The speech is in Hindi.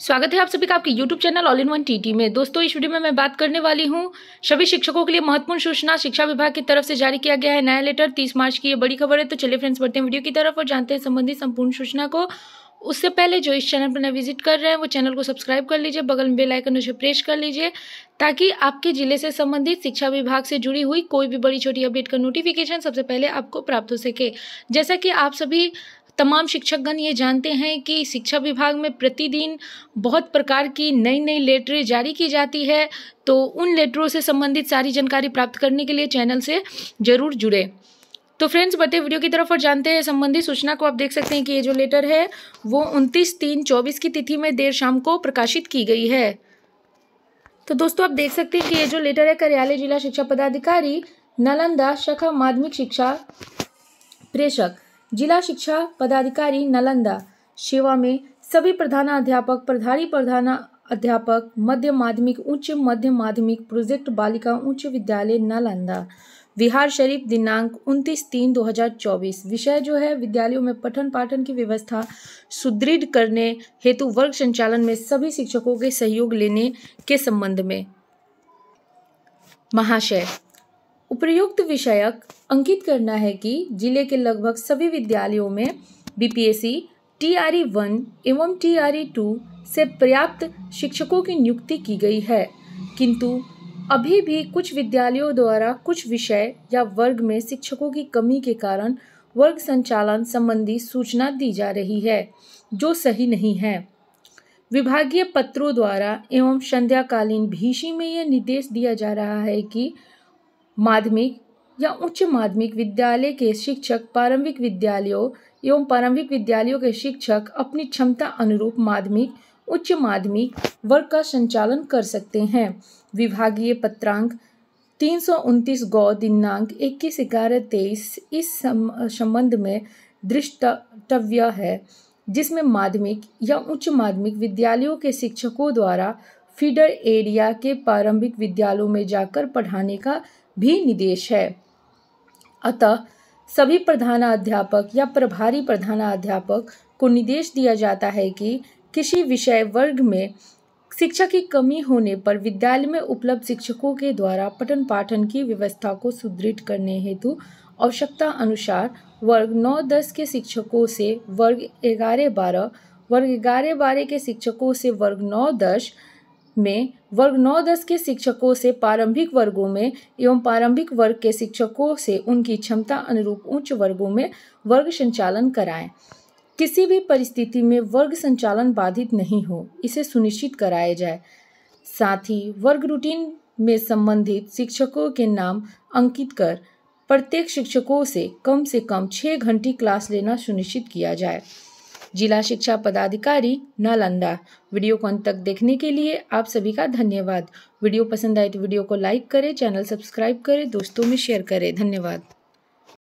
स्वागत है आप सभी का आपके YouTube channel all in one T में दोस्तों इस वीडियो में मैं बात करने वाली हूं सभी शिक्षकों के लिए महत्वपूर्ण सूचना शिक्षा विभाग की तरफ से जारी किया गया है नया लेटर 30 मार्च की ये बड़ी खबर है तो चलिए फ्रेंड्स बढ़ते हैं वीडियो की तरफ और जानते हैं संबंधित संपूर्ण सूचना को उससे पहले जो इस चैनल पर न विजिट कर रहे हैं वो चैनल को सब्सक्राइब कर लीजिए बगल में बेलाइकन उसे प्रेस कर लीजिए ताकि आपके जिले से संबंधित शिक्षा विभाग से जुड़ी हुई कोई भी बड़ी छोटी अपडेट का नोटिफिकेशन सबसे पहले आपको प्राप्त हो सके जैसा कि आप सभी तमाम शिक्षकगण ये जानते हैं कि शिक्षा विभाग में प्रतिदिन बहुत प्रकार की नई नई लेटरें जारी की जाती है तो उन लेटरों से संबंधित सारी जानकारी प्राप्त करने के लिए चैनल से ज़रूर जुड़े तो फ्रेंड्स बढ़ते वीडियो की तरफ और जानते हैं संबंधित सूचना को आप देख सकते हैं कि ये जो लेटर है वो उनतीस तीन चौबीस की तिथि में देर शाम को प्रकाशित की गई है तो दोस्तों आप देख सकते हैं कि ये जो लेटर है कार्यालय जिला शिक्षा पदाधिकारी नालंदा शाखा माध्यमिक शिक्षा प्रेषक जिला शिक्षा पदाधिकारी नालंदा सेवा में सभी प्रधानाध्यापक प्रधारी प्रधाना अध्यापक मध्य माध्यमिक उच्च मध्य माध्यमिक प्रोजेक्ट बालिका उच्च विद्यालय नालंदा बिहार शरीफ दिनांक 29 तीन 2024 विषय जो है विद्यालयों में पठन पाठन की व्यवस्था सुदृढ़ करने हेतु वर्ग संचालन में सभी शिक्षकों के सहयोग लेने के संबंध में महाशय उपयुक्त विषयक अंकित करना है कि जिले के लगभग सभी विद्यालयों में BPSC T R E one एवं टी आर ई टू से पर्याप्त शिक्षकों की नियुक्ति की गई है किंतु अभी भी कुछ विद्यालयों द्वारा कुछ विषय या वर्ग में शिक्षकों की कमी के कारण वर्ग संचालन संबंधी सूचना दी जा रही है जो सही नहीं है विभागीय पत्रों द्वारा एवं संध्याकालीन भीषी में यह निर्देश दिया जा रहा है कि माध्यमिक या उच्च माध्यमिक विद्यालय के शिक्षक प्रारंभिक विद्यालयों एवं प्रारंभिक विद्यालयों के शिक्षक अपनी क्षमता अनुरूप माध्यमिक उच्च माध्यमिक वर्ग का संचालन कर सकते हैं विभागीय पत्रांक तीन सौ उनतीस गौ दिनांक इक्कीस ग्यारह तेईस इस संबंध में दृष्टव्य है जिसमें माध्यमिक या उच्च माध्यमिक विद्यालयों के शिक्षकों द्वारा फीडर एरिया के प्रारंभिक विद्यालयों में जाकर पढ़ाने का भी निर्देश है अतः सभी प्रधानाध्यापक या प्रभारी प्रधानाध्यापक को निर्देश दिया जाता है कि किसी विषय वर्ग में शिक्षा की कमी होने पर विद्यालय में उपलब्ध शिक्षकों के द्वारा पठन पाठन की व्यवस्था को सुदृढ़ करने हेतु आवश्यकता अनुसार वर्ग नौ दस के शिक्षकों से वर्ग ग्यारह बारह वर्ग ग्यारह बारह के शिक्षकों से वर्ग नौ दस में वर्ग नौ दस के शिक्षकों से प्रारंभिक वर्गों में एवं प्रारंभिक वर्ग के शिक्षकों से उनकी क्षमता अनुरूप उच्च वर्गों में वर्ग संचालन कराएं किसी भी परिस्थिति में वर्ग संचालन बाधित नहीं हो इसे सुनिश्चित कराया जाए साथ ही वर्ग रूटीन में संबंधित शिक्षकों के नाम अंकित कर प्रत्येक शिक्षकों से कम से कम छः घंटी क्लास लेना सुनिश्चित किया जाए जिला शिक्षा पदाधिकारी नालंदा वीडियो को अंत तक देखने के लिए आप सभी का धन्यवाद वीडियो पसंद आए तो वीडियो को लाइक करें चैनल सब्सक्राइब करें दोस्तों में शेयर करें धन्यवाद